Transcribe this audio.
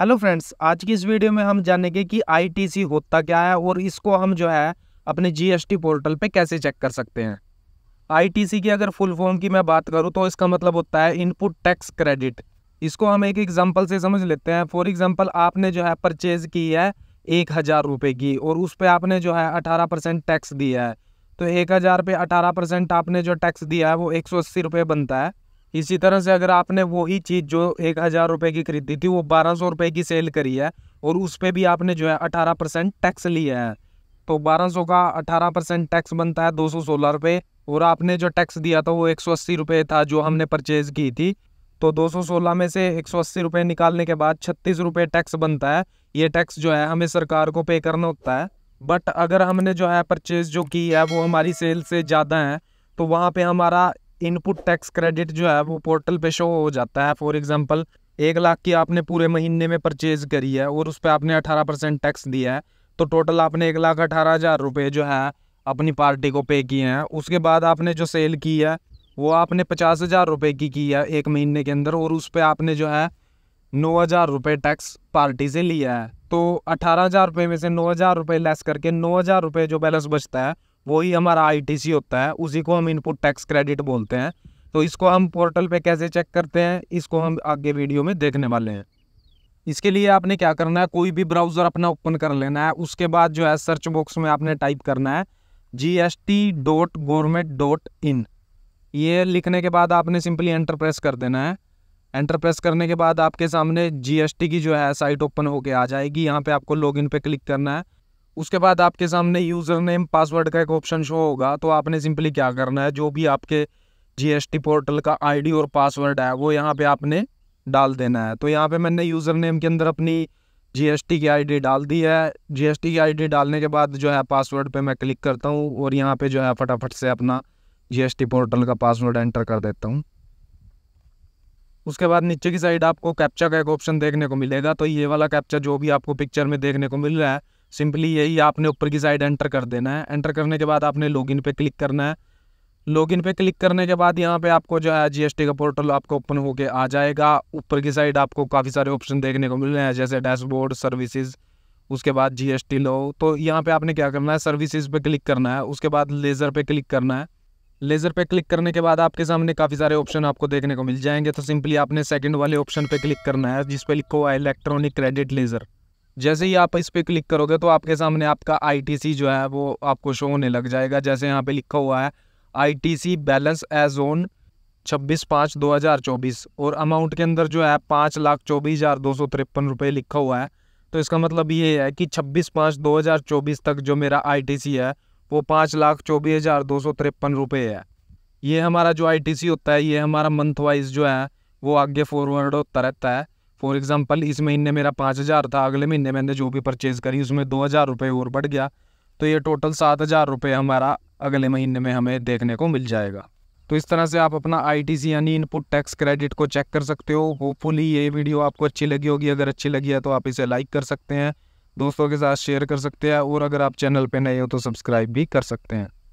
hello friends आज की इस वीडियो में हम जानेंगे कि आईटीसी होता क्या है और इसको हम जो है अपने जीएसटी पोर्टल पे कैसे चेक कर सकते हैं आईटीसी की अगर फुल फॉर्म की मैं बात करूं तो इसका मतलब होता है इनपुट टैक्स क्रेडिट इसको हम एक एग्जांपल से समझ लेते हैं फॉर एग्जांपल आपने जो है परचेज़ की है एक हज़ार रुपये की और उस पर आपने जो है अठारह परसेंट टैक्स दिया है तो एक हज़ार अठारह परसेंट आपने जो टैक्स दिया है वो एक सौ अस्सी रुपये बनता है इसी तरह से अगर आपने वही चीज़ जो एक हज़ार रुपये की खरीदी थी वो बारह सौ रुपये की सेल करी है और उस पर भी आपने जो है अठारह परसेंट टैक्स लिया है तो बारह सौ का अठारह परसेंट टैक्स बनता है दो सौ सोलह रुपये और आपने जो टैक्स दिया था वो एक सौ अस्सी रुपये था जो हमने परचेज़ की थी तो दो सौ सोलह में से एक सौ अस्सी रुपये निकालने के बाद छत्तीस रुपये टैक्स बनता है ये टैक्स जो है हमें सरकार को पे करना होता है बट अगर हमने जो है परचेज़ जो की है वो हमारी सेल से ज़्यादा है तो वहाँ पे हमारा इनपुट टैक्स क्रेडिट जो है वो पोर्टल पे शो हो जाता है फॉर एग्जांपल एक लाख की आपने पूरे महीने में परचेज करी है और उस पर आपने अठारह परसेंट टैक्स दिया है तो टोटल आपने एक लाख अठारह हज़ार रुपये जो है अपनी पार्टी को पे किए हैं उसके बाद आपने जो सेल की है वो आपने पचास हज़ार रुपये की की है एक महीने के अंदर और उस पर आपने जो है नौ हज़ार रुपये टैक्स पार्टी से लिया है तो अठारह हज़ार रुपये में से नौ हज़ार रुपये लेस करके नौ हज़ार रुपये जो बैलेंस बचता है वही हमारा आई होता है उसी को हम इनपुट टैक्स क्रेडिट बोलते हैं तो इसको हम पोर्टल पे कैसे चेक करते हैं इसको हम आगे वीडियो में देखने वाले हैं इसके लिए आपने क्या करना है कोई भी ब्राउज़र अपना ओपन कर लेना है उसके बाद जो है सर्च बॉक्स में आपने टाइप करना है G S T dot government dot in ये लिखने के बाद आपने सिंपली एंटर प्रेस कर देना है एंटर प्रेस करने के बाद आपके सामने जी की जो है साइट ओपन होके आ जाएगी यहाँ पे आपको लॉगिन पे क्लिक करना है उसके बाद आपके सामने यूज़र नेम पासवर्ड का एक ऑप्शन शो होगा तो आपने सिंपली क्या करना है जो भी आपके जी पोर्टल का आईडी और पासवर्ड है वो यहाँ पे आपने डाल देना है तो यहाँ पे मैंने यूज़र नेम के अंदर अपनी टी की आईडी डाल दी है टी की आईडी डालने के बाद जो है पासवर्ड पे मैं क्लिक करता हूँ और यहाँ पे जो है फटाफट से अपना टी पोर्टल का पासवर्ड एंटर कर देता हूँ उसके बाद नीचे की साइड आपको कैप्चा का एक ऑप्शन देखने को मिलेगा तो ये वाला कैप्चा जो भी आपको पिक्चर में देखने को मिल रहा है सिंपली यही आपने ऊपर की साइड एंटर कर देना है एंटर करने के बाद आपने लॉगिन पे क्लिक करना है लॉगिन पे क्लिक करने के बाद यहाँ पे आपको जो है जीएसटी का पोर्टल आपको ओपन होके आ जाएगा ऊपर की साइड आपको काफ़ी सारे ऑप्शन देखने को मिल रहे हैं जैसे डैशबोर्ड सर्विसेज उसके बाद जीएसटी लो तो यहाँ पे आपने क्या करना है सर्विसेज पे क्लिक करना है उसके बाद लेज़र पे क्लिक करना है लेज़र पे क्लिक करने के बाद आपके सामने काफ़ी सारे ऑप्शन आपको देखने को मिल जाएंगे तो सिंपली आपने सेकंड वाले ऑप्शन पे क्लिक करना है जिस पे लिखो हुआ है इलेक्ट्रॉनिक क्रेडिट लेज़र जैसे ही आप इस पर क्लिक करोगे तो आपके सामने आपका आई जो है वो आपको शो होने लग जाएगा जैसे यहाँ पे लिखा हुआ है आई बैलेंस एज ओन छब्बीस पाँच दो हज़ार चौबीस और अमाउंट के अंदर जो है पाँच लाख चौबीस हज़ार दो सौ तिरपन रुपये लिखा हुआ है तो इसका मतलब ये है कि छब्बीस पाँच दो हज़ार चौबीस तक जो मेरा आईटीसी है वो पाँच लाख चौबीस हज़ार दो सौ तिरपन रुपये है ये हमारा जो आईटीसी होता है ये हमारा मंथ वाइज जो है वो आगे फॉरवर्ड होता रहता है फॉर एग्ज़ाम्पल इस महीने मेरा पाँच हज़ार था अगले महीने मैंने जो भी परचेज़ करी उसमें दो हज़ार रुपये और बढ़ गया तो ये टोटल सात हज़ार रुपये हमारा अगले महीने में हमें देखने को मिल जाएगा तो इस तरह से आप अपना सी यानी इनपुट टैक्स क्रेडिट को चेक कर सकते हो होपफुली ये वीडियो आपको अच्छी लगी होगी अगर अच्छी लगी है तो आप इसे लाइक कर सकते हैं दोस्तों के साथ शेयर कर सकते हैं और अगर आप चैनल पर नए हो तो सब्सक्राइब भी कर सकते हैं